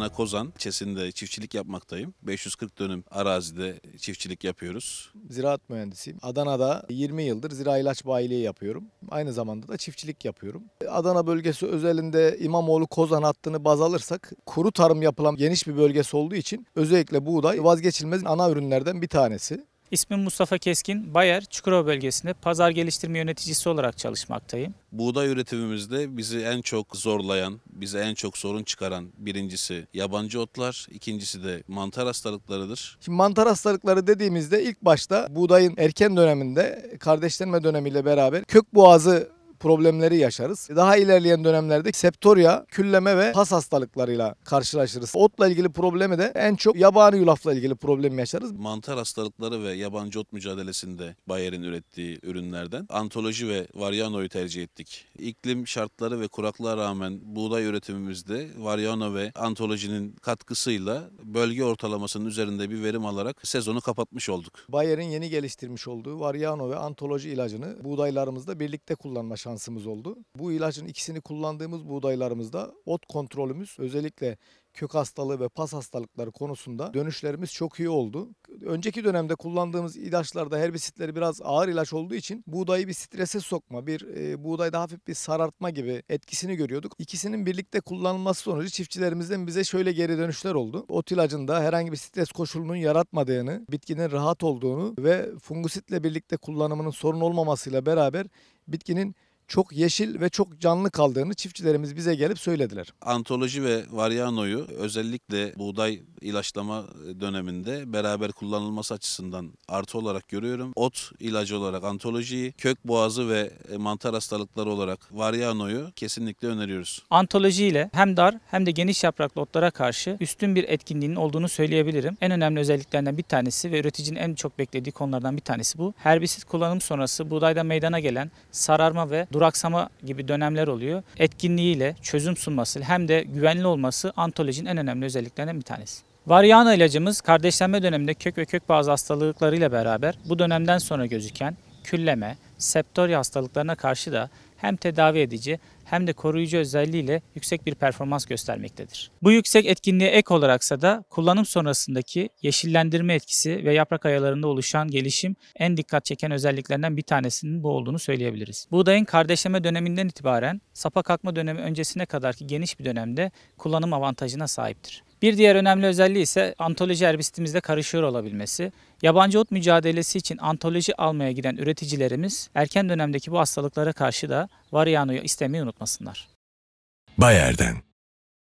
Adana Kozan ilçesinde çiftçilik yapmaktayım. 540 dönüm arazide çiftçilik yapıyoruz. Ziraat mühendisiyim. Adana'da 20 yıldır zira ilaç bayiliği yapıyorum. Aynı zamanda da çiftçilik yapıyorum. Adana bölgesi özelinde İmamoğlu Kozan hattını baz alırsak kuru tarım yapılan geniş bir bölgesi olduğu için özellikle buğday vazgeçilmez ana ürünlerden bir tanesi. İsmim Mustafa Keskin, Bayer Çukurova bölgesinde pazar geliştirme yöneticisi olarak çalışmaktayım. Buğday üretimimizde bizi en çok zorlayan, bize en çok sorun çıkaran birincisi yabancı otlar, ikincisi de mantar hastalıklarıdır. Şimdi mantar hastalıkları dediğimizde ilk başta buğdayın erken döneminde kardeşlenme dönemiyle beraber kök boğazı problemleri yaşarız. Daha ilerleyen dönemlerde septoria, külleme ve has hastalıklarıyla karşılaşırız. Otla ilgili problemi de en çok yabani yulafla ilgili problem yaşarız. Mantar hastalıkları ve yabancı ot mücadelesinde Bayer'in ürettiği ürünlerden antoloji ve varyanoyu tercih ettik. İklim şartları ve kuraklığa rağmen buğday üretimimizde varyano ve antolojinin katkısıyla bölge ortalamasının üzerinde bir verim alarak sezonu kapatmış olduk. Bayer'in yeni geliştirmiş olduğu varyano ve antoloji ilacını buğdaylarımızda birlikte kullanma şansı şansımız oldu. Bu ilacın ikisini kullandığımız buğdaylarımızda ot kontrolümüz özellikle kök hastalığı ve pas hastalıkları konusunda dönüşlerimiz çok iyi oldu. Önceki dönemde kullandığımız ilaçlarda herbisitleri biraz ağır ilaç olduğu için buğdayı bir strese sokma, bir e, buğdayda hafif bir sarartma gibi etkisini görüyorduk. İkisinin birlikte kullanılması sonucu çiftçilerimizden bize şöyle geri dönüşler oldu. Ot ilacında herhangi bir stres koşulunun yaratmadığını, bitkinin rahat olduğunu ve fungisitle birlikte kullanımının sorun olmamasıyla beraber bitkinin çok yeşil ve çok canlı kaldığını çiftçilerimiz bize gelip söylediler. Antoloji ve Variano'yu özellikle buğday ilaçlama e, döneminde beraber kullanılması açısından artı olarak görüyorum. Ot ilacı olarak antolojiyi, kök boğazı ve e, mantar hastalıkları olarak varyanoyu kesinlikle öneriyoruz. Antoloji ile hem dar hem de geniş yapraklı otlara karşı üstün bir etkinliğinin olduğunu söyleyebilirim. En önemli özelliklerinden bir tanesi ve üreticinin en çok beklediği konulardan bir tanesi bu. Herbisit kullanım sonrası buğdayda meydana gelen sararma ve duraksama gibi dönemler oluyor. Etkinliğiyle çözüm sunması hem de güvenli olması antolojinin en önemli özelliklerinden bir tanesi. Variana ilacımız kardeşlenme döneminde kök ve kök bazı hastalıklarıyla beraber bu dönemden sonra gözüken külleme, septori hastalıklarına karşı da hem tedavi edici hem de koruyucu özelliğiyle yüksek bir performans göstermektedir. Bu yüksek etkinliğe ek olaraksa da kullanım sonrasındaki yeşillendirme etkisi ve yaprak ayalarında oluşan gelişim en dikkat çeken özelliklerinden bir tanesinin bu olduğunu söyleyebiliriz. Buğdayın kardeşleme döneminden itibaren sapa kalkma dönemi öncesine kadarki geniş bir dönemde kullanım avantajına sahiptir. Bir diğer önemli özelliği ise antoloji herbistitimizde karışıyor olabilmesi. Yabancı ot mücadelesi için antoloji almaya giden üreticilerimiz erken dönemdeki bu hastalıklara karşı da variyanoyu istemeyi unutmasınlar. Bayer'den